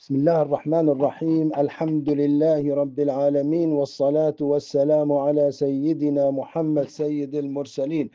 بسم الله الرحمن الرحيم الحمد لله رب العالمين والصلاة والسلام على سيدنا محمد سيد المرسلين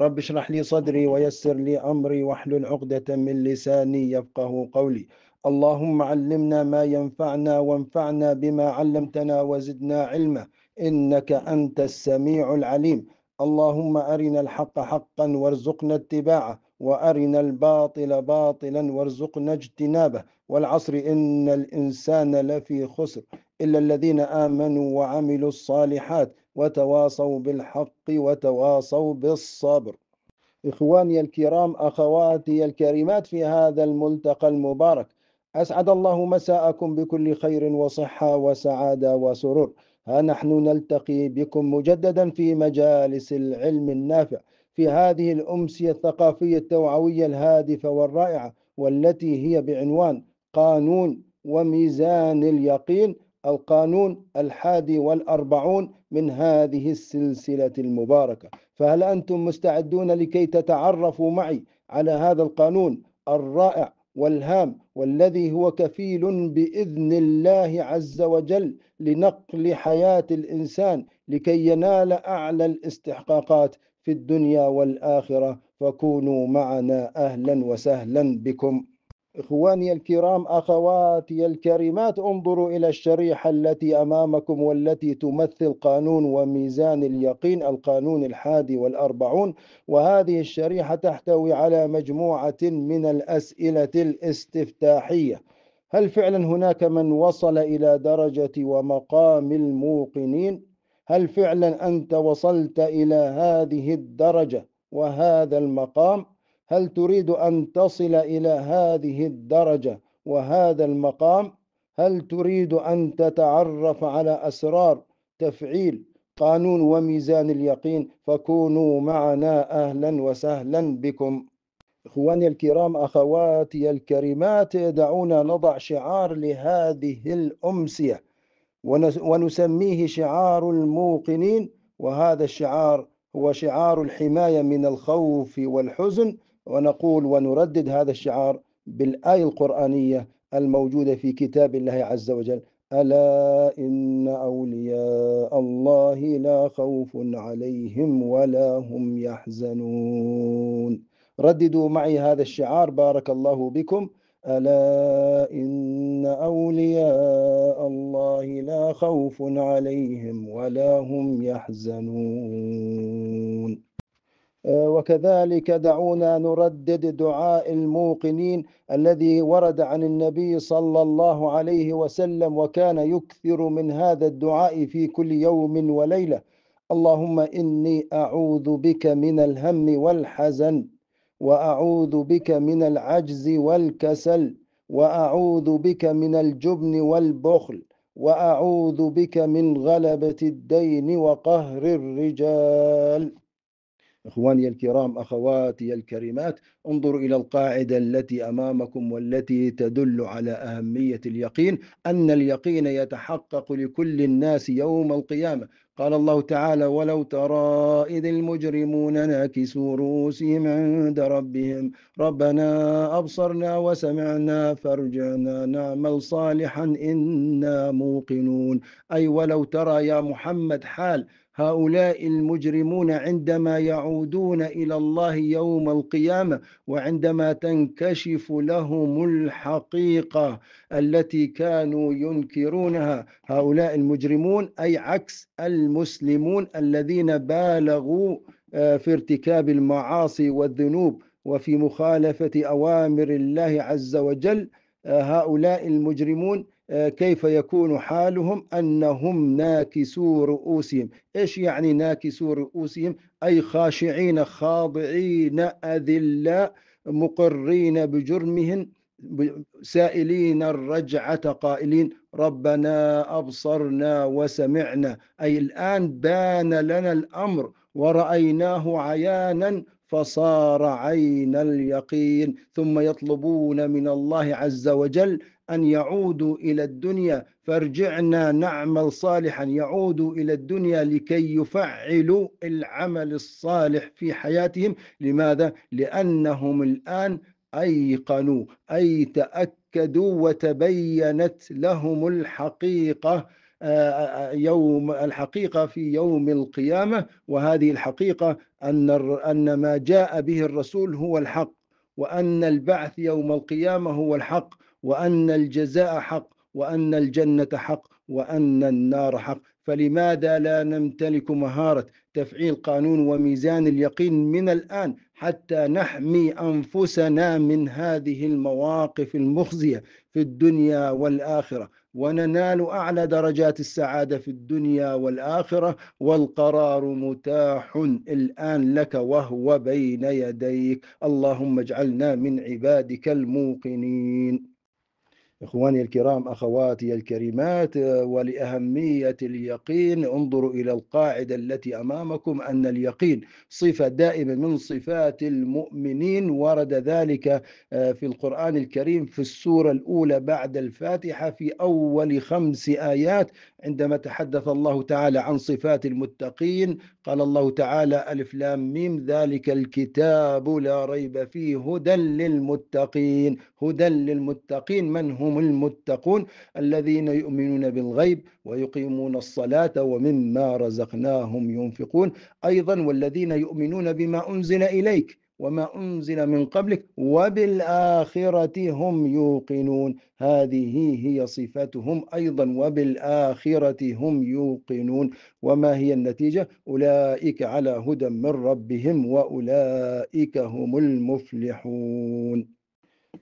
رب اشرح لي صدري ويسر لي أمري واحلل عقدة من لساني يفقه قولي اللهم علمنا ما ينفعنا وانفعنا بما علمتنا وزدنا علما إنك أنت السميع العليم اللهم أرنا الحق حقا وارزقنا اتباعه وأرنا الباطل باطلا وارزقنا اجتنابه والعصر إن الإنسان لفي خسر إلا الذين آمنوا وعملوا الصالحات وتواصوا بالحق وتواصوا بالصبر إخواني الكرام أخواتي الكريمات في هذا الملتقى المبارك أسعد الله مساءكم بكل خير وصحة وسعادة وسرور ها نحن نلتقي بكم مجددا في مجالس العلم النافع في هذه الأمسية الثقافية التوعوية الهادفة والرائعة والتي هي بعنوان قانون وميزان اليقين القانون الحادي والأربعون من هذه السلسلة المباركة فهل أنتم مستعدون لكي تتعرفوا معي على هذا القانون الرائع والهام والذي هو كفيل باذن الله عز وجل لنقل حياه الانسان لكي ينال اعلى الاستحقاقات في الدنيا والآخرة فكونوا معنا أهلا وسهلا بكم إخواني الكرام أخواتي الكريمات انظروا إلى الشريحة التي أمامكم والتي تمثل قانون وميزان اليقين القانون الحادي والأربعون وهذه الشريحة تحتوي على مجموعة من الأسئلة الاستفتاحية هل فعلا هناك من وصل إلى درجة ومقام الموقنين هل فعلا أنت وصلت إلى هذه الدرجة وهذا المقام؟ هل تريد أن تصل إلى هذه الدرجة وهذا المقام؟ هل تريد أن تتعرف على أسرار تفعيل قانون وميزان اليقين فكونوا معنا أهلا وسهلا بكم إخواني الكرام أخواتي الكريمات دعونا نضع شعار لهذه الأمسية ونسميه شعار الموقنين وهذا الشعار هو شعار الحماية من الخوف والحزن ونقول ونردد هذا الشعار بالآية القرآنية الموجودة في كتاب الله عز وجل ألا إن أولياء الله لا خوف عليهم ولا هم يحزنون رددوا معي هذا الشعار بارك الله بكم ألا إن أولياء الله لا خوف عليهم ولا هم يحزنون أه، وكذلك دعونا نردد دعاء الموقنين الذي ورد عن النبي صلى الله عليه وسلم وكان يكثر من هذا الدعاء في كل يوم وليله اللهم اني اعوذ بك من الهم والحزن واعوذ بك من العجز والكسل واعوذ بك من الجبن والبخل واعوذ بك من غلبه الدين وقهر الرجال اخواني الكرام اخواتي الكريمات انظروا الى القاعده التي امامكم والتي تدل على اهميه اليقين ان اليقين يتحقق لكل الناس يوم القيامه قال الله تعالى ولو ترى إذ المجرمون ناكسوا رؤوسهم عند ربهم ربنا أبصرنا وسمعنا فارجعنا نعمل صالحا إنا موقنون أي ولو ترى يا محمد حال هؤلاء المجرمون عندما يعودون إلى الله يوم القيامة وعندما تنكشف لهم الحقيقة التي كانوا ينكرونها هؤلاء المجرمون أي عكس المسلمون الذين بالغوا آه، في ارتكاب المعاصي والذنوب وفي مخالفة أوامر الله عز وجل آه، هؤلاء المجرمون آه، كيف يكون حالهم أنهم ناكسو رؤوسهم إيش يعني ناكسو رؤوسهم أي خاشعين خاضعين أذلاء مقرين بجرمهم سائلين الرجعة قائلين ربنا أبصرنا وسمعنا أي الآن بان لنا الأمر ورأيناه عيانا فصار عين اليقين ثم يطلبون من الله عز وجل أن يعودوا إلى الدنيا فارجعنا نعمل صالحا يعودوا إلى الدنيا لكي يفعلوا العمل الصالح في حياتهم لماذا؟ لأنهم الآن أيقنوا أي تأكدوا وتبينت لهم الحقيقة آه، آه، يوم الحقيقة في يوم القيامة وهذه الحقيقة أن أن ما جاء به الرسول هو الحق وأن البعث يوم القيامة هو الحق وأن الجزاء حق وأن الجنة حق وأن النار حق فلماذا لا نمتلك مهارة تفعيل قانون وميزان اليقين من الآن حتى نحمي أنفسنا من هذه المواقف المخزية في الدنيا والآخرة وننال أعلى درجات السعادة في الدنيا والآخرة والقرار متاح الآن لك وهو بين يديك اللهم اجعلنا من عبادك الموقنين إخواني الكرام أخواتي الكريمات آه، ولأهمية اليقين انظروا إلى القاعدة التي أمامكم أن اليقين صفة دائمة من صفات المؤمنين ورد ذلك آه، في القرآن الكريم في السورة الأولى بعد الفاتحة في أول خمس آيات عندما تحدث الله تعالى عن صفات المتقين قال الله تعالى ألف لام ميم ذلك الكتاب لا ريب فيه هدى للمتقين هدى للمتقين من هم المتقون الذين يؤمنون بالغيب ويقيمون الصلاة ومما رزقناهم ينفقون أيضا والذين يؤمنون بما أنزل إليك وما أنزل من قبلك وبالآخرة هم يوقنون هذه هي صفاتهم أيضا وبالآخرة هم يوقنون وما هي النتيجة أولئك على هدى من ربهم وأولئك هم المفلحون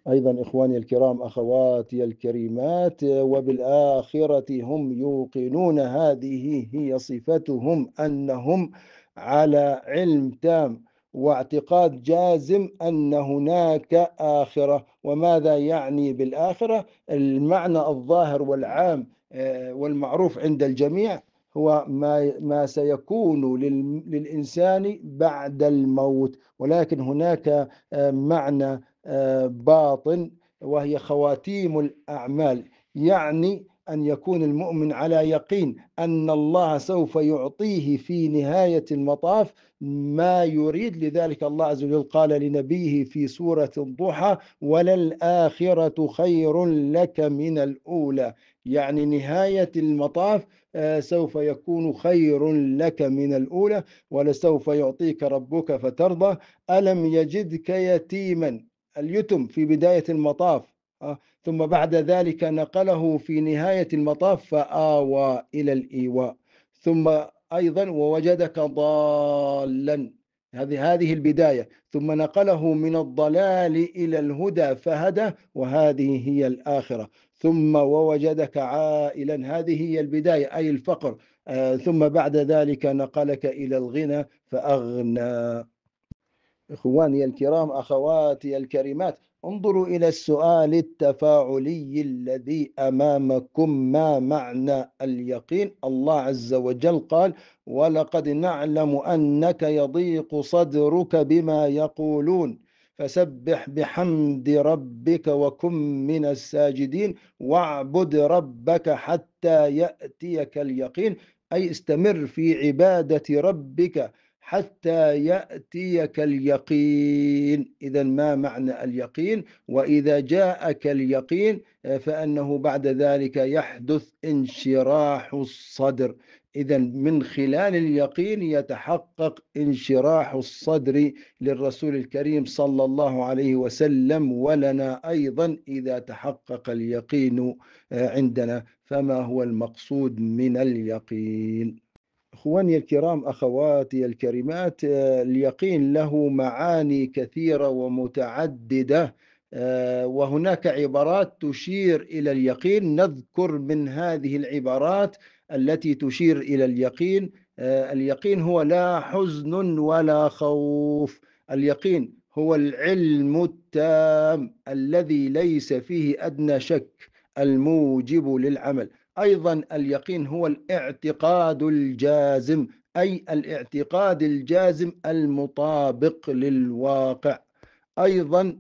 أيضا إخواني الكرام أخواتي الكريمات وبالآخرة هم يوقنون هذه هي صفتهم أنهم على علم تام واعتقاد جازم أن هناك آخرة وماذا يعني بالآخرة المعنى الظاهر والعام آه، والمعروف عند الجميع هو ما ما سيكون للإنسان بعد الموت ولكن هناك آه، معنى آه، باطن وهي خواتيم الأعمال يعني أن يكون المؤمن على يقين أن الله سوف يعطيه في نهاية المطاف ما يريد لذلك الله عز وجل قال لنبيه في سورة الضحى وللآخرة خير لك من الأولى يعني نهاية المطاف آه، سوف يكون خير لك من الأولى ولسوف يعطيك ربك فترضى ألم يجدك يتيما اليتم في بداية المطاف آه، ثم بعد ذلك نقله في نهاية المطاف فآوى إلى الإيواء ثم أيضا ووجدك ضالا هذه هذه البداية ثم نقله من الضلال إلى الهدى فهدى وهذه هي الآخرة ثم ووجدك عائلا هذه هي البداية أي الفقر آه، ثم بعد ذلك نقلك إلى الغنى فأغنى إخواني الكرام أخواتي الكريمات انظروا إلى السؤال التفاعلي الذي أمامكم ما معنى اليقين الله عز وجل قال ولقد نعلم أنك يضيق صدرك بما يقولون فسبح بحمد ربك وكن من الساجدين واعبد ربك حتى يأتيك اليقين أي استمر في عبادة ربك حتى يأتيك اليقين إذا ما معنى اليقين وإذا جاءك اليقين آه، فأنه بعد ذلك يحدث انشراح الصدر إذا من خلال اليقين يتحقق انشراح الصدر للرسول الكريم صلى الله عليه وسلم ولنا أيضا إذا تحقق اليقين آه، عندنا فما هو المقصود من اليقين إخواني الكرام أخواتي الكريمات آه، اليقين له معاني كثيرة ومتعددة آه، وهناك عبارات تشير إلى اليقين نذكر من هذه العبارات التي تشير إلى اليقين آه، اليقين هو لا حزن ولا خوف اليقين هو العلم التام الذي ليس فيه أدنى شك الموجب للعمل أيضا اليقين هو الاعتقاد الجازم أي الاعتقاد الجازم المطابق للواقع أيضا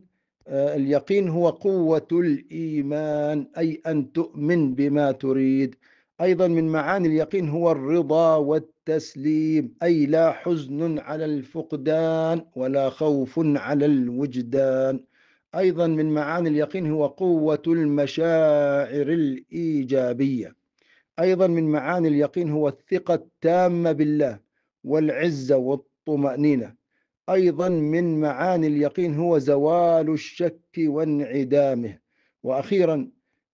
آه، اليقين هو قوة الإيمان أي أن تؤمن بما تريد أيضا من معاني اليقين هو الرضا والتسليم أي لا حزن على الفقدان ولا خوف على الوجدان أيضا من معاني اليقين هو قوة المشاعر الإيجابية أيضا من معاني اليقين هو الثقة التامة بالله والعزة والطمأنينة أيضا من معاني اليقين هو زوال الشك وانعدامه وأخيرا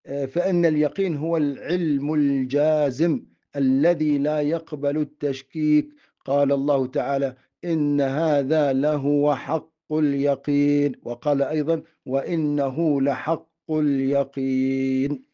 آه، فإن اليقين هو العلم الجازم الذي لا يقبل التشكيك قال الله تعالى إن هذا لهو حق اليقين وقال أيضا وإنه لحق اليقين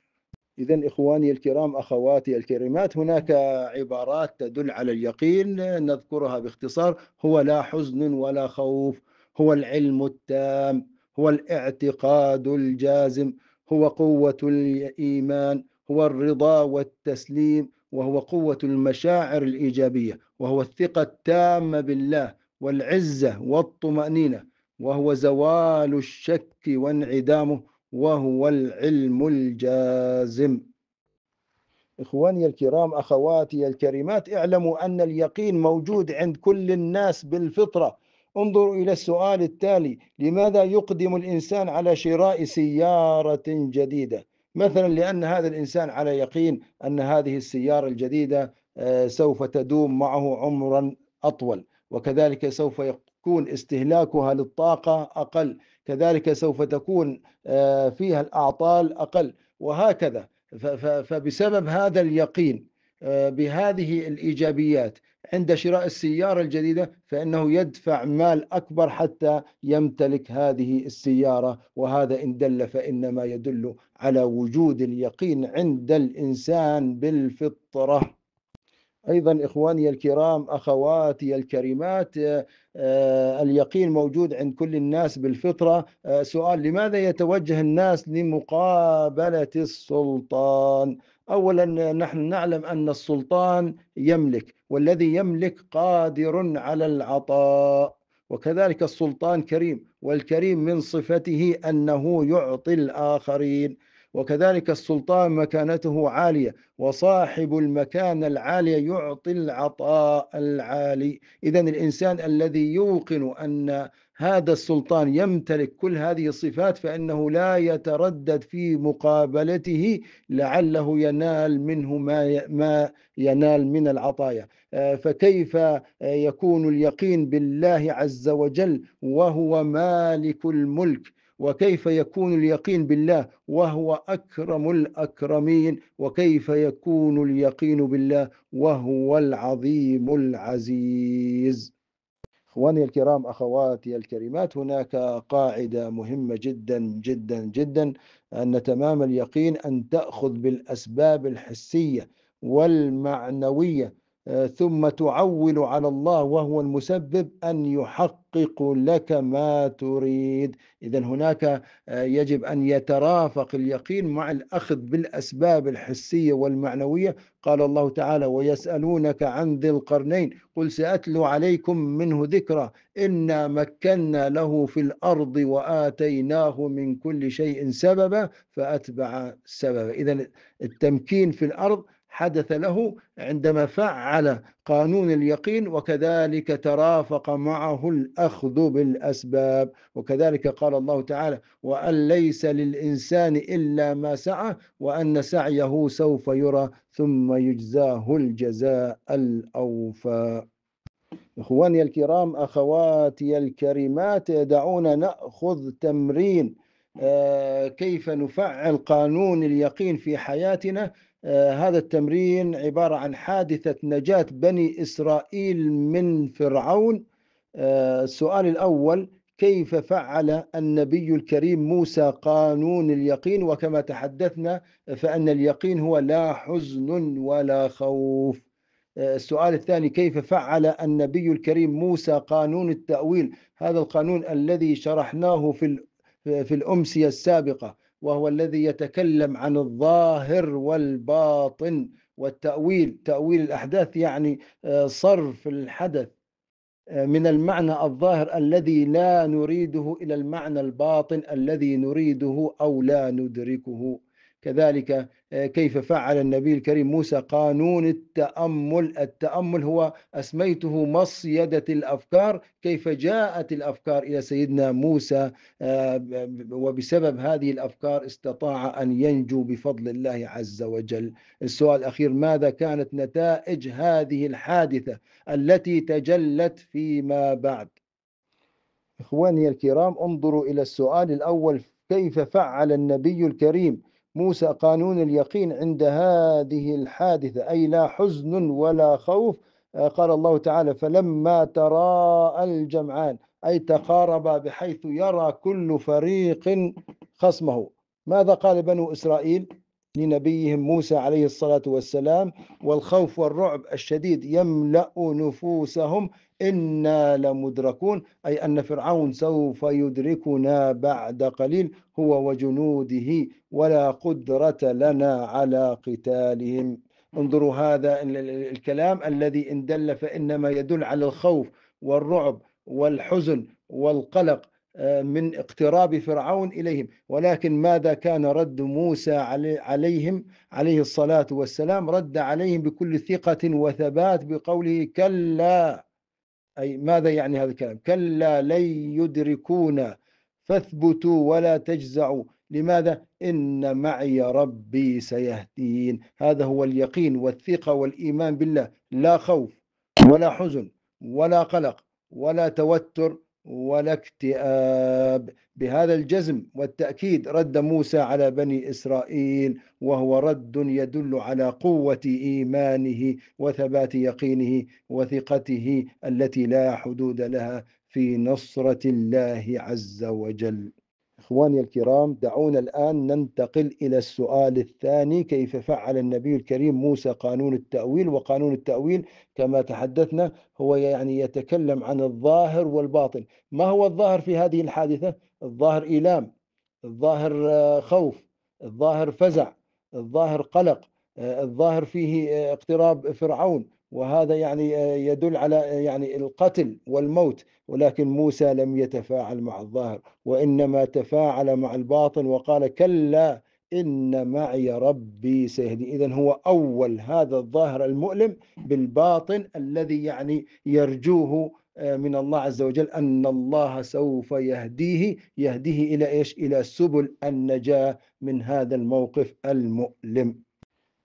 إذا إخواني الكرام أخواتي الكريمات هناك عبارات تدل على اليقين نذكرها باختصار هو لا حزن ولا خوف هو العلم التام هو الاعتقاد الجازم هو قوة الإيمان هو الرضا والتسليم وهو قوة المشاعر الإيجابية وهو الثقة التامة بالله والعزة والطمأنينة وهو زوال الشك وانعدامه وهو العلم الجازم إخواني الكرام أخواتي الكريمات اعلموا أن اليقين موجود عند كل الناس بالفطرة انظروا إلى السؤال التالي لماذا يقدم الإنسان على شراء سيارة جديدة مثلا لأن هذا الإنسان على يقين أن هذه السيارة الجديدة آه، سوف تدوم معه عمرا أطول وكذلك سوف يكون استهلاكها للطاقة أقل كذلك سوف تكون آه، فيها الأعطال أقل وهكذا فبسبب هذا اليقين آه، بهذه الإيجابيات عند شراء السيارة الجديدة فإنه يدفع مال أكبر حتى يمتلك هذه السيارة وهذا إن دل فإنما يدل على وجود اليقين عند الإنسان بالفطرة أيضا إخواني الكرام أخواتي الكريمات آه، آه، اليقين موجود عند كل الناس بالفطرة آه، سؤال لماذا يتوجه الناس لمقابلة السلطان اولا نحن نعلم ان السلطان يملك والذي يملك قادر على العطاء وكذلك السلطان كريم والكريم من صفته انه يعطي الاخرين وكذلك السلطان مكانته عالية وصاحب المكانة العالية يعطي العطاء العالي إذا الإنسان الذي يوقن أن هذا السلطان يمتلك كل هذه الصفات فإنه لا يتردد في مقابلته لعله ينال منه ما ما ينال من العطايا آه، فكيف آه، يكون اليقين بالله عز وجل وهو مالك الملك وكيف يكون اليقين بالله وهو أكرم الأكرمين وكيف يكون اليقين بالله وهو العظيم العزيز اخواني الكرام اخواتي الكريمات هناك قاعده مهمه جدا جدا جدا ان تمام اليقين ان تاخذ بالاسباب الحسيه والمعنويه ثم تعول على الله وهو المسبب أن يحقق لك ما تريد إذا هناك آه، يجب أن يترافق اليقين مع الأخذ بالأسباب الحسية والمعنوية قال الله تعالى ويسألونك عن ذي القرنين قل سأتلو عليكم منه ذكرى إنا مكنا له في الأرض وآتيناه من كل شيء سببا فأتبع سببا إذا التمكين في الأرض حدث له عندما فعل قانون اليقين وكذلك ترافق معه الاخذ بالاسباب وكذلك قال الله تعالى وان ليس للانسان الا ما سعى وان سعيه سوف يرى ثم يجزاه الجزاء الاوفى اخواني الكرام اخواتي الكريمات دعونا ناخذ تمرين آه، كيف نفعل قانون اليقين في حياتنا آه، هذا التمرين عبارة عن حادثة نجاة بني إسرائيل من فرعون آه، السؤال الأول كيف فعل النبي الكريم موسى قانون اليقين وكما تحدثنا فأن اليقين هو لا حزن ولا خوف آه، السؤال الثاني كيف فعل النبي الكريم موسى قانون التأويل هذا القانون الذي شرحناه في في الأمسية السابقة وهو الذي يتكلم عن الظاهر والباطن والتأويل تأويل الأحداث يعني آه، صرف الحدث آه، من المعنى الظاهر الذي لا نريده إلى المعنى الباطن الذي نريده أو لا ندركه كذلك آه، كيف فعل النبي الكريم موسى قانون التأمل التأمل هو أسميته مصيدة الأفكار كيف جاءت الأفكار إلى سيدنا موسى آه، وبسبب هذه الأفكار استطاع أن ينجو بفضل الله عز وجل السؤال الأخير ماذا كانت نتائج هذه الحادثة التي تجلت فيما بعد إخواني الكرام انظروا إلى السؤال الأول كيف فعل النبي الكريم موسى قانون اليقين عند هذه الحادثة أي لا حزن ولا خوف آه، قال الله تعالى فلما تراءى الجمعان أي تقاربا بحيث يرى كل فريق خصمه ماذا قال بنو إسرائيل لنبيهم موسى عليه الصلاة والسلام والخوف والرعب الشديد يملأ نفوسهم إنا لمدركون أي أن فرعون سوف يدركنا بعد قليل هو وجنوده ولا قدرة لنا على قتالهم انظروا هذا الكلام الذي إن دل فإنما يدل على الخوف والرعب والحزن والقلق آه، من اقتراب فرعون إليهم ولكن ماذا كان رد موسى عليهم عليه الصلاة والسلام رد عليهم بكل ثقة وثبات بقوله كلا أي ماذا يعني هذا الكلام كلا لن يدركونا فاثبتوا ولا تجزعوا لماذا إن معي ربي سيهدين هذا هو اليقين والثقة والإيمان بالله لا خوف ولا حزن ولا قلق ولا توتر ولا اكتئاب بهذا الجزم والتأكيد رد موسى على بني إسرائيل وهو رد يدل على قوة إيمانه وثبات يقينه وثقته التي لا حدود لها في نصرة الله عز وجل إخواني الكرام دعونا الآن ننتقل إلى السؤال الثاني كيف فعل النبي الكريم موسى قانون التأويل وقانون التأويل كما تحدثنا هو يعني يتكلم عن الظاهر والباطن ما هو الظاهر في هذه الحادثة؟ الظاهر إيلام الظاهر آه، خوف الظاهر فزع الظاهر قلق آه، الظاهر فيه آه، اقتراب فرعون وهذا يعني آه، يدل على آه، يعني القتل والموت ولكن موسى لم يتفاعل مع الظاهر وانما تفاعل مع الباطن وقال كلا ان معي ربي سيهدي اذا هو اول هذا الظاهر المؤلم بالباطن الذي يعني يرجوه آه، من الله عز وجل ان الله سوف يهديه يهديه الى ايش؟ الى سبل النجاه من هذا الموقف المؤلم.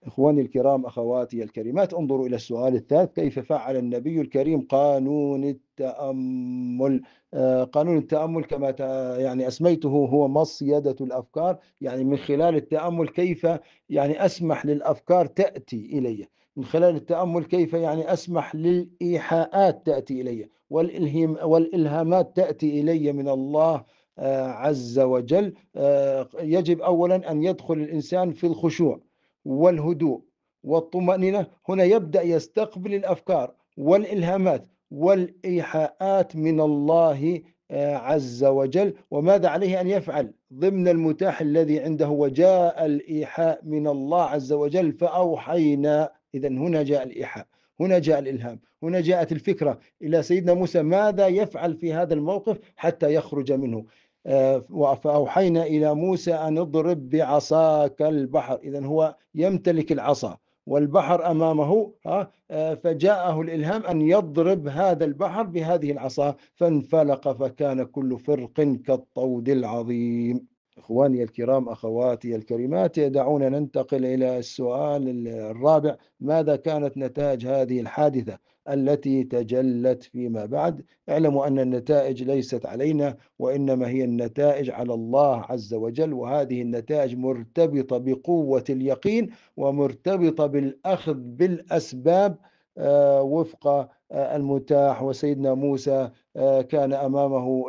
إخواني الكرام أخواتي الكريمات انظروا إلى السؤال الثالث كيف فعل النبي الكريم قانون التأمل آه، قانون التأمل كما يعني أسميته هو مصيدة الأفكار يعني من خلال التأمل كيف يعني أسمح للأفكار تأتي إلي من خلال التأمل كيف يعني أسمح للإيحاءات تأتي إلي والإلهم والإلهامات تأتي إلي من الله آه، عز وجل آه، يجب أولا أن يدخل الإنسان في الخشوع والهدوء والطمأنينة هنا يبدأ يستقبل الأفكار والإلهامات والإيحاءات من الله آه، عز وجل وماذا عليه أن يفعل ضمن المتاح الذي عنده وجاء الإيحاء من الله عز وجل فأوحينا إذا هنا جاء الإيحاء هنا جاء الإلهام هنا جاءت الفكرة إلى سيدنا موسى ماذا يفعل في هذا الموقف حتى يخرج منه فأوحينا إلى موسى أن اضرب بعصاك البحر إذا هو يمتلك العصا والبحر أمامه آه، فجاءه الإلهام أن يضرب هذا البحر بهذه العصا فانفلق فكان كل فرق كالطود العظيم إخواني الكرام أخواتي الكريمات دعونا ننتقل إلى السؤال الرابع ماذا كانت نتاج هذه الحادثة التي تجلت فيما بعد اعلموا أن النتائج ليست علينا وإنما هي النتائج على الله عز وجل وهذه النتائج مرتبطة بقوة اليقين ومرتبطة بالأخذ بالأسباب آه، وفق آه، المتاح وسيدنا موسى آه، كان امامه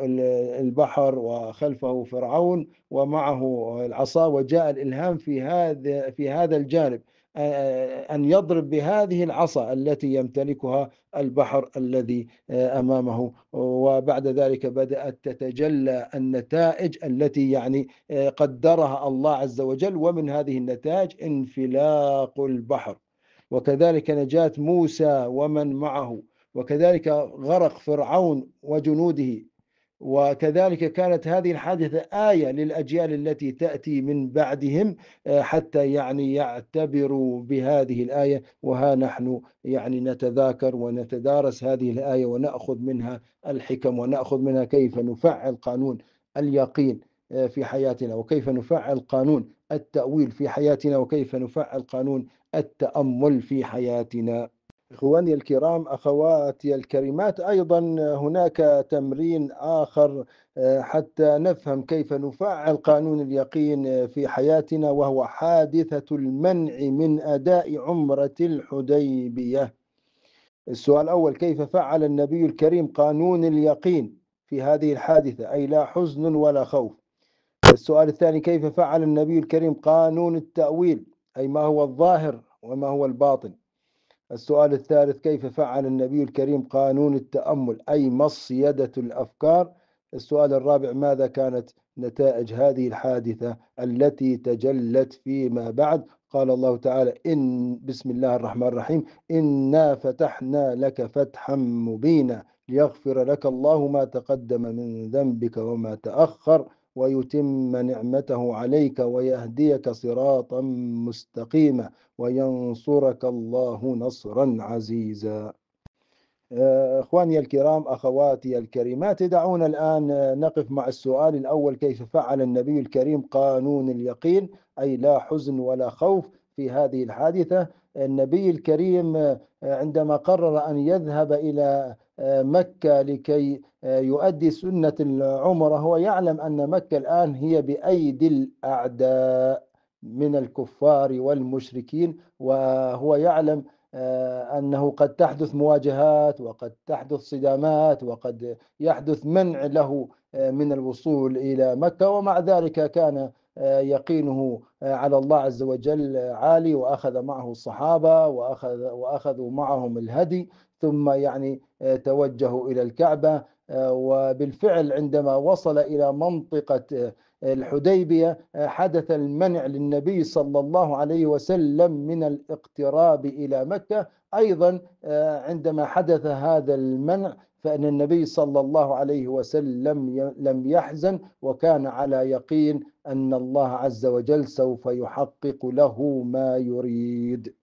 البحر وخلفه فرعون ومعه العصا وجاء الالهام في هذا في هذا الجانب آه، آه، أن يضرب بهذه العصا التي يمتلكها البحر الذي آه، أمامه وبعد ذلك بدأت تتجلى النتائج التي يعني قدرها الله عز وجل ومن هذه النتائج انفلاق البحر وكذلك نجاة موسى ومن معه وكذلك غرق فرعون وجنوده وكذلك كانت هذه الحادثة آية للأجيال التي تأتي من بعدهم آه، حتى يعني يعتبروا بهذه الآية وها نحن يعني نتذاكر ونتدارس هذه الآية ونأخذ منها الحكم ونأخذ منها كيف نفعل قانون اليقين آه، في حياتنا وكيف نفعل قانون التأويل في حياتنا وكيف نفعل قانون التأمل في حياتنا إخواني الكرام أخواتي الكريمات أيضا هناك تمرين آخر آه، حتى نفهم كيف نفعل قانون اليقين آه، في حياتنا وهو حادثة المنع من أداء عمرة الحديبية السؤال الأول كيف فعل النبي الكريم قانون اليقين في هذه الحادثة أي لا حزن ولا خوف السؤال الثاني كيف فعل النبي الكريم قانون التأويل أي ما هو الظاهر وما هو الباطن السؤال الثالث كيف فعل النبي الكريم قانون التأمل أي مصيدة الأفكار السؤال الرابع ماذا كانت نتائج هذه الحادثة التي تجلت فيما بعد قال الله تعالى إن بسم الله الرحمن الرحيم إنا فتحنا لك فتحا مبينا ليغفر لك الله ما تقدم من ذنبك وما تأخر ويتم نعمته عليك ويهديك صراطا مستقيما وينصرك الله نصرا عزيزا آه، اخواني الكرام اخواتي الكريمات دعونا الان آه، نقف مع السؤال الاول كيف فعل النبي الكريم قانون اليقين اي لا حزن ولا خوف في هذه الحادثه النبي الكريم آه، عندما قرر ان يذهب الى مكة لكي آه، يؤدي سنة العمرة هو يعلم أن مكة الآن هي بأيدي الأعداء من الكفار والمشركين وهو يعلم آه، أنه قد تحدث مواجهات وقد تحدث صدامات وقد يحدث منع له آه، من الوصول إلى مكة ومع ذلك كان يقينه على الله عز وجل عالي واخذ معه الصحابه واخذ واخذوا معهم الهدي ثم يعني آه، توجهوا إلى الكعبة آه، وبالفعل عندما وصل إلى منطقة آه، الحديبية حدث المنع للنبي صلى الله عليه وسلم من الاقتراب إلى مكة أيضا عندما حدث هذا المنع فأن النبي صلى الله عليه وسلم لم يحزن وكان على يقين أن الله عز وجل سوف يحقق له ما يريد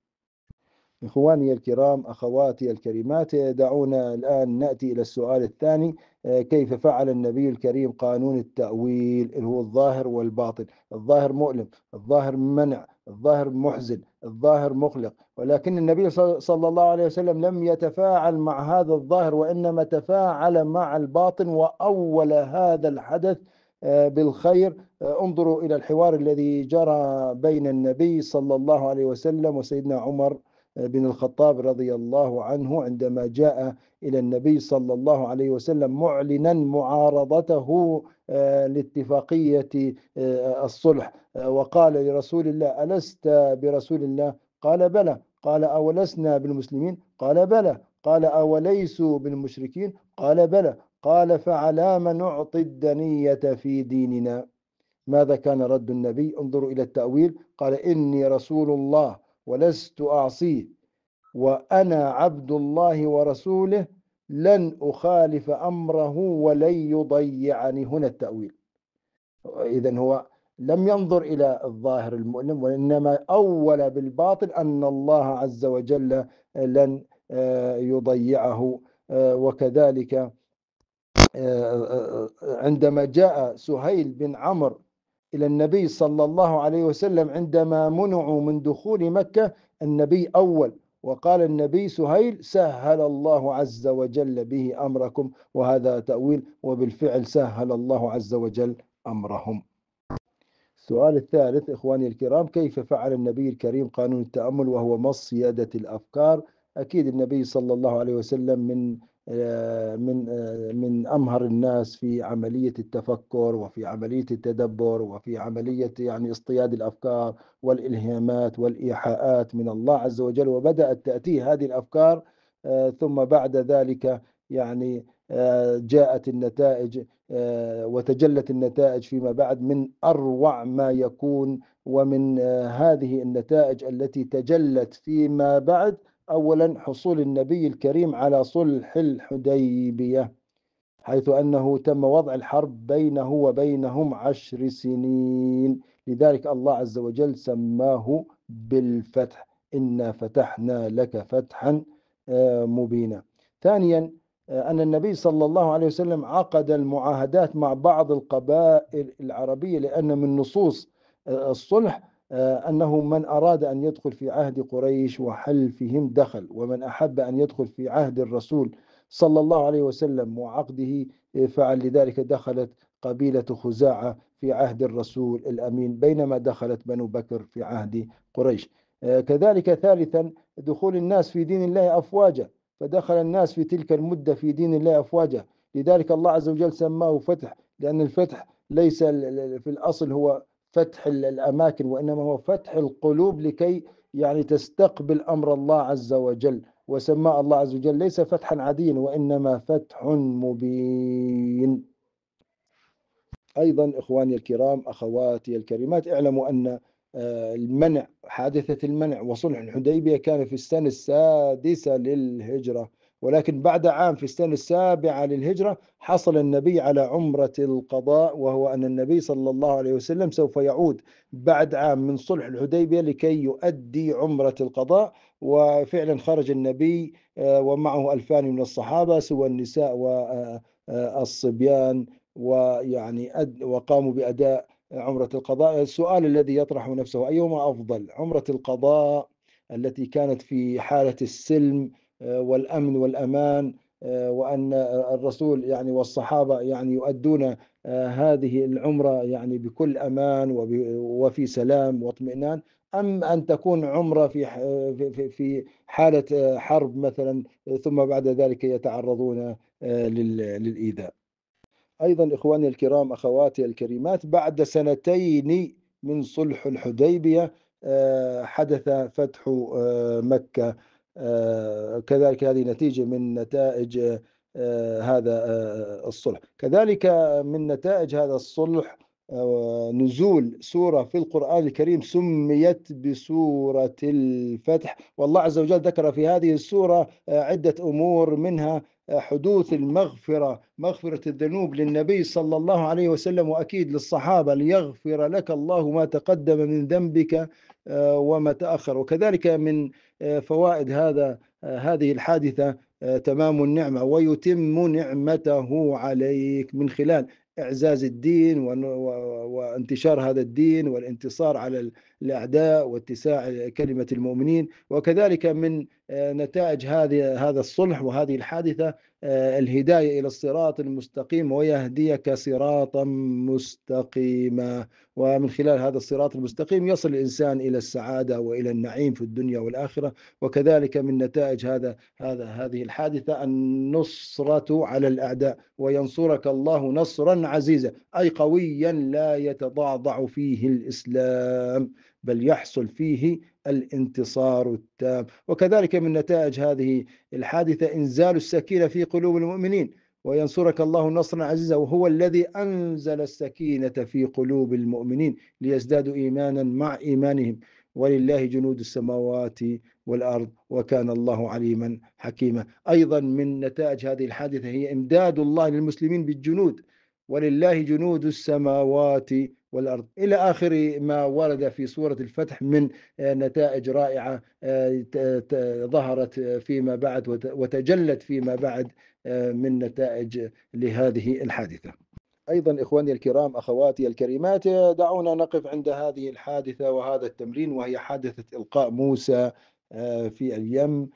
إخواني الكرام أخواتي الكريمات دعونا الآن نأتي إلى السؤال الثاني آه، كيف فعل النبي الكريم قانون التأويل اللي هو الظاهر والباطن الظاهر مؤلم الظاهر منع الظاهر محزن الظاهر مقلق ولكن النبي صلى الله عليه وسلم لم يتفاعل مع هذا الظاهر وإنما تفاعل مع الباطن وأول هذا الحدث آه، بالخير آه، انظروا إلى الحوار الذي جرى بين النبي صلى الله عليه وسلم وسيدنا عمر بن الخطاب رضي الله عنه عندما جاء إلى النبي صلى الله عليه وسلم معلنا معارضته آه، لاتفاقية آه، الصلح آه، وقال لرسول الله ألست برسول الله قال بلى قال أولسنا بالمسلمين قال بلى قال أوليسوا بالمشركين قال بلى قال فعلام نعطي الدنية في ديننا ماذا كان رد النبي انظروا إلى التأويل قال إني رسول الله ولست أعصيه وأنا عبد الله ورسوله لن أخالف أمره ولن يضيعني هنا التأويل إذا هو لم ينظر إلى الظاهر المؤلم وإنما أول بالباطن أن الله عز وجل لن آه، يضيعه آه، وكذلك آه، عندما جاء سهيل بن عمرو إلى النبي صلى الله عليه وسلم عندما منعوا من دخول مكة النبي أول وقال النبي سهيل سهل الله عز وجل به أمركم وهذا تأويل وبالفعل سهل الله عز وجل أمرهم السؤال الثالث إخواني الكرام كيف فعل النبي الكريم قانون التأمل وهو مص سيادة الأفكار أكيد النبي صلى الله عليه وسلم من آه، من آه، من امهر الناس في عمليه التفكر وفي عمليه التدبر وفي عمليه يعني اصطياد الافكار والالهامات والايحاءات من الله عز وجل وبدات تاتيه هذه الافكار آه، ثم بعد ذلك يعني جاءت النتائج وتجلت النتائج فيما بعد من اروع ما يكون ومن هذه النتائج التي تجلت فيما بعد أولا حصول النبي الكريم على صلح الحديبية حيث أنه تم وضع الحرب بينه وبينهم عشر سنين لذلك الله عز وجل سماه بالفتح إنا فتحنا لك فتحا آه، مبينا ثانيا آه، أن النبي صلى الله عليه وسلم عقد المعاهدات مع بعض القبائل العربية لأن من نصوص آه، الصلح آه، أنه من أراد أن يدخل في عهد قريش وحلفهم دخل ومن أحب أن يدخل في عهد الرسول صلى الله عليه وسلم وعقده آه، فعل لذلك دخلت قبيلة خزاعة في عهد الرسول الأمين بينما دخلت بنو بكر في عهد قريش آه، كذلك ثالثا دخول الناس في دين الله أفواجا فدخل الناس في تلك المدة في دين الله أفواجا لذلك الله عز وجل سماه فتح لأن الفتح ليس في الأصل هو فتح الأماكن وإنما هو فتح القلوب لكي يعني تستقبل أمر الله عز وجل وسمى الله عز وجل ليس فتحا عاديا وإنما فتح مبين أيضا إخواني الكرام أخواتي الكريمات اعلموا أن آه، المنع حادثة المنع وصلح الحديبية كان في السنة السادسة للهجرة ولكن بعد عام في السنة السابعة للهجرة حصل النبي على عمرة القضاء وهو أن النبي صلى الله عليه وسلم سوف يعود بعد عام من صلح الحديبية لكي يؤدي عمرة القضاء وفعلا خرج النبي آه، ومعه ألفان من الصحابة سوى النساء والصبيان آه، آه، ويعني وقاموا بأداء عمرة القضاء السؤال الذي يطرح نفسه أيهما أفضل عمرة القضاء التي كانت في حالة السلم والأمن والأمان آه، وأن الرسول يعني والصحابة يعني يؤدون آه، هذه العمرة يعني بكل أمان وفي سلام واطمئنان أم أن تكون عمرة في في حالة آه، حرب مثلا ثم بعد ذلك يتعرضون للإيذاء أيضا إخواني الكرام أخواتي الكريمات بعد سنتين من صلح الحديبية حدث فتح مكة آه، كذلك هذه نتيجة من نتائج آه، هذا آه، الصلح كذلك من نتائج هذا الصلح نزول سورة في القرآن الكريم سميت بسورة الفتح والله عز وجل ذكر في هذه السورة عدة أمور منها حدوث المغفرة مغفرة الذنوب للنبي صلى الله عليه وسلم وأكيد للصحابة ليغفر لك الله ما تقدم من ذنبك آه، وما تأخر وكذلك من آه، فوائد هذا آه، هذه الحادثة تمام النعمة ويتم نعمته عليك من خلال إعزاز الدين وانتشار هذا الدين والانتصار على الأعداء واتساع كلمة المؤمنين وكذلك من نتائج هذه هذا الصلح وهذه الحادثه آه، الهداية إلى الصراط المستقيم ويهديك صراطا مستقيما ومن خلال هذا الصراط المستقيم يصل الإنسان إلى السعادة وإلى النعيم في الدنيا والآخرة وكذلك من نتائج هذا هذا هذه الحادثة النصرة على الأعداء وينصرك الله نصرا عزيزا أي قويا لا يتضعضع فيه الإسلام بل يحصل فيه الانتصار التام وكذلك من نتائج هذه الحادثة إنزال السكينة في قلوب المؤمنين وينصرك الله نصرا عزيزا وهو الذي أنزل السكينة في قلوب المؤمنين ليزدادوا إيمانا مع إيمانهم ولله جنود السماوات والأرض وكان الله عليما حكيما أيضا من نتائج هذه الحادثة هي إمداد الله للمسلمين بالجنود ولله جنود السماوات والأرض إلى آخر ما ورد في سورة الفتح من آه، نتائج رائعة آه، ظهرت آه، فيما بعد وتجلت فيما بعد من نتائج لهذه الحادثة أيضا إخواني الكرام أخواتي الكريمات دعونا نقف عند هذه الحادثة وهذا التمرين وهي حادثة إلقاء موسى في اليم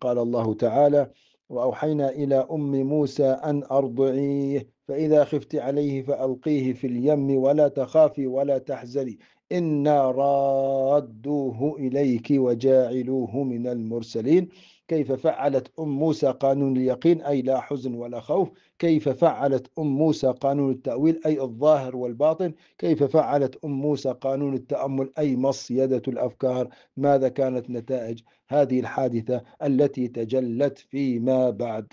قال الله تعالى وأوحينا إلى أم موسى أن أرضعيه فإذا خفت عليه فألقيه في اليم ولا تخافي ولا تحزني إنا رادوه إليك وجاعلوه من المرسلين كيف فعلت أم موسى قانون اليقين أي لا حزن ولا خوف كيف فعلت أم موسى قانون التأويل أي الظاهر والباطن كيف فعلت أم موسى قانون التأمل أي مصيدة الأفكار ماذا كانت نتائج هذه الحادثة التي تجلت فيما بعد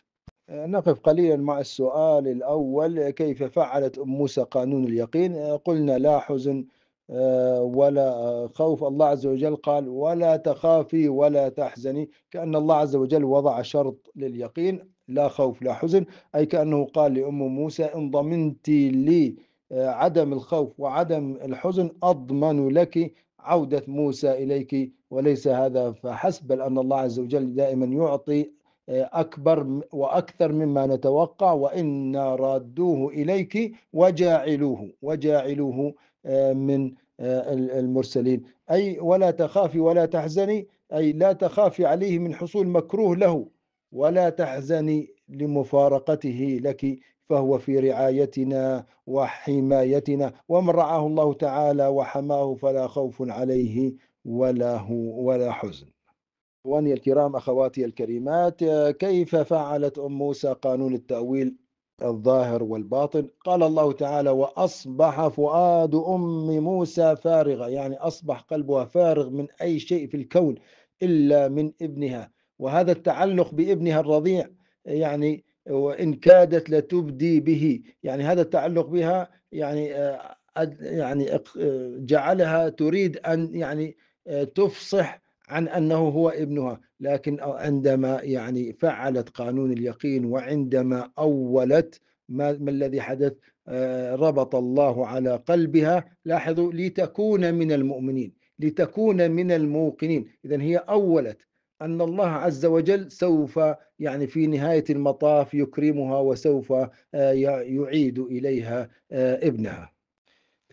نقف قليلا مع السؤال الأول كيف فعلت أم موسى قانون اليقين آه، قلنا لا حزن آه، ولا خوف الله عز وجل قال ولا تخافي ولا تحزني كأن الله عز وجل وضع شرط لليقين لا خوف لا حزن أي كأنه قال لأم موسى إن ضمنت لي آه، عدم الخوف وعدم الحزن أضمن لك عودة موسى إليك وليس هذا فحسب بل أن الله عز وجل دائما يعطي أكبر وأكثر مما نتوقع وإنا رادوه إليك وجاعلوه وجاعلوه آه، من آه، المرسلين أي ولا تخافي ولا تحزني أي لا تخافي عليه من حصول مكروه له ولا تحزني لمفارقته لك فهو في رعايتنا وحمايتنا ومن رعاه الله تعالى وحماه فلا خوف عليه ولا هو ولا حزن إخواني الكرام أخواتي الكريمات كيف فعلت أم موسى قانون التأويل الظاهر والباطن قال الله تعالى وأصبح فؤاد أم موسى فارغة يعني أصبح قلبها فارغ من أي شيء في الكون إلا من ابنها وهذا التعلق بابنها الرضيع يعني وإن كادت لتبدي به يعني هذا التعلق بها يعني آه، يعني آه، جعلها تريد أن يعني آه، تفصح عن أنه هو ابنها لكن عندما يعني فعلت قانون اليقين وعندما أولت ما, ما الذي حدث آه، ربط الله على قلبها لاحظوا لتكون من المؤمنين لتكون من الموقنين إذا هي أولت أن الله عز وجل سوف يعني في نهاية المطاف يكرمها وسوف آه، يعيد إليها آه، ابنها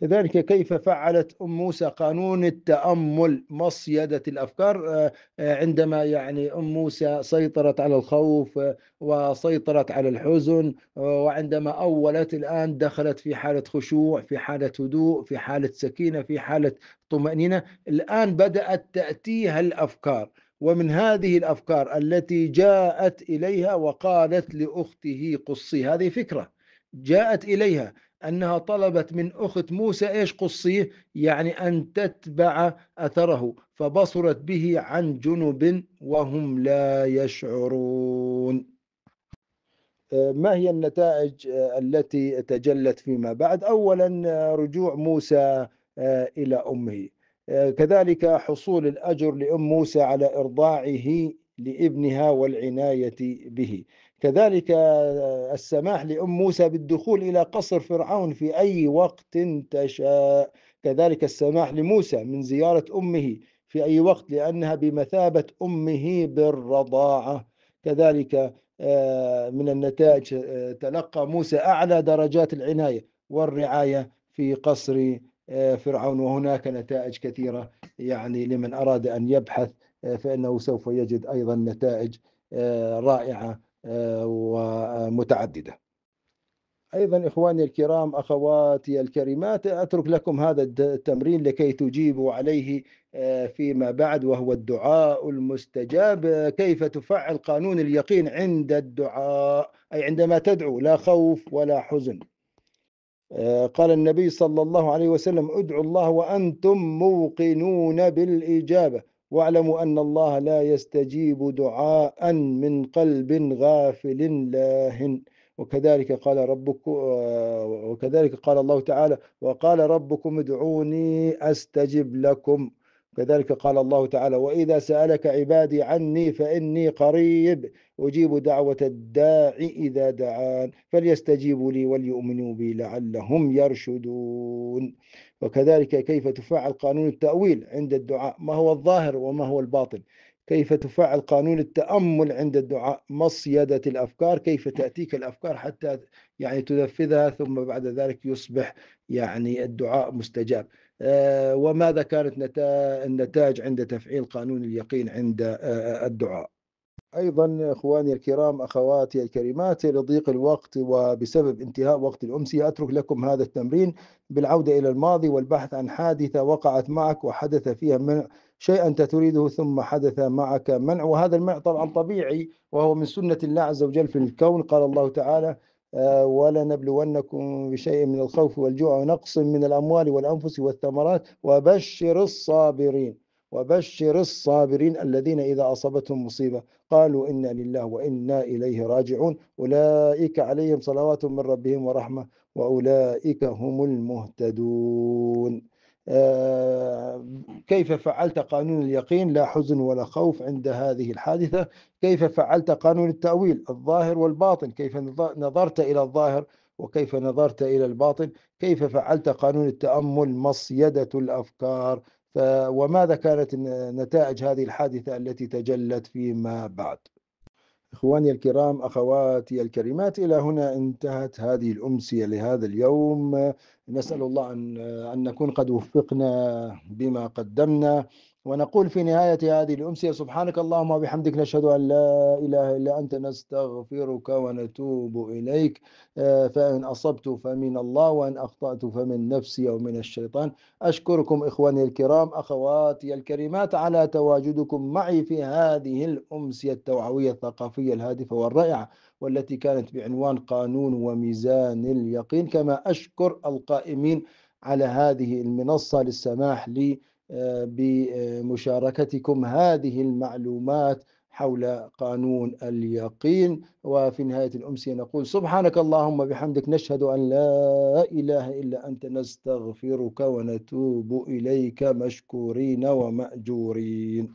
كذلك كيف فعلت أم موسى قانون التأمل مصيدة الأفكار آه، آه، عندما يعني أم موسى سيطرت على الخوف آه، وسيطرت على الحزن وعندما أولت الآن دخلت في حالة خشوع في حالة هدوء في حالة سكينة في حالة طمأنينة الآن بدأت تأتيها الأفكار ومن هذه الافكار التي جاءت اليها وقالت لاخته قصي هذه فكره جاءت اليها أنها طلبت من أخت موسى إيش قصيه يعني أن تتبع أثره فبصرت به عن جنب وهم لا يشعرون آه، ما هي النتائج آه، التي تجلت فيما بعد اولا آه، رجوع موسى الى امه كذلك حصول الاجر لام موسى على ارضاعه لابنها والعنايه به كذلك آه، السماح لأم موسى بالدخول إلى قصر فرعون في أي وقت تشاء كذلك السماح لموسى من زيارة أمه في أي وقت لأنها بمثابة أمه بالرضاعة كذلك آه، من النتائج آه، تلقى موسى أعلى درجات العناية والرعاية في قصر فرعون وهناك نتائج كثيرة يعني لمن أراد أن يبحث فإنه سوف يجد أيضا نتائج رائعة ومتعدده ايضا اخواني الكرام اخواتي الكريمات اترك لكم هذا التمرين لكي تجيبوا عليه آه، فيما بعد وهو الدعاء المستجاب كيف تفعل قانون اليقين عند الدعاء اي عندما تدعو لا خوف ولا حزن آه، قال النبي صلى الله عليه وسلم ادعوا الله وانتم موقنون بالاجابه واعلموا أن الله لا يستجيب دعاء من قلب غافل لاهٍ وكذلك قال ربك وكذلك قال الله تعالى وقال ربكم ادعوني استجب لكم كذلك قال الله تعالى واذا سالك عبادي عني فاني قريب اجيب دعوه الداع اذا دعان فليستجيبوا لي وليؤمنوا بي لعلهم يرشدون وكذلك كيف تفعل قانون التأويل عند الدعاء ما هو الظاهر وما هو الباطن كيف تفعل قانون التأمل عند الدعاء مصيدة الأفكار كيف تأتيك الأفكار حتى يعني تنفذها ثم بعد ذلك يصبح يعني الدعاء مستجاب آه، وماذا كانت النتاج عند تفعيل قانون اليقين عند آه، الدعاء أيضا إخواني الكرام أخواتي الكريمات لضيق الوقت وبسبب انتهاء وقت الأمسية أترك لكم هذا التمرين بالعودة إلى الماضي والبحث عن حادثة وقعت معك وحدث فيها منع شيء أنت تريده ثم حدث معك منع وهذا المنع طبعا طبيعي وهو من سنة الله عز وجل في الكون قال الله تعالى آه، ولنبلونكم بشيء من الخوف والجوع ونقص من الأموال والأنفس والثمرات وبشر الصابرين وبشر الصابرين الذين إذا أصابتهم مصيبة قالوا إنا لله وإنا إليه راجعون أولئك عليهم صلوات من ربهم ورحمة وأولئك هم المهتدون آه، كيف فعلت قانون اليقين لا حزن ولا خوف عند هذه الحادثة كيف فعلت قانون التأويل الظاهر والباطن كيف نظرت إلى الظاهر وكيف نظرت إلى الباطن كيف فعلت قانون التأمل مصيدة الأفكار وماذا كانت نتائج هذه الحادثة التي تجلت فيما بعد إخواني الكرام أخواتي الكريمات إلى هنا انتهت هذه الأمسية لهذا اليوم نسأل الله أن, أن نكون قد وفقنا بما قدمنا ونقول في نهاية هذه الأمسية سبحانك اللهم وبحمدك نشهد أن لا إله إلا أنت نستغفرك ونتوب إليك آه، فإن أصبت فمن الله وإن أخطأت فمن نفسي أو من الشيطان أشكركم إخواني الكرام أخواتي الكريمات على تواجدكم معي في هذه الأمسية التوعوية الثقافية الهادفة والرائعة والتي كانت بعنوان قانون وميزان اليقين كما أشكر القائمين على هذه المنصة للسماح لي بمشاركتكم هذه المعلومات حول قانون اليقين وفي نهاية الأمسية نقول سبحانك اللهم بحمدك نشهد أن لا إله إلا أنت نستغفرك ونتوب إليك مشكورين ومأجورين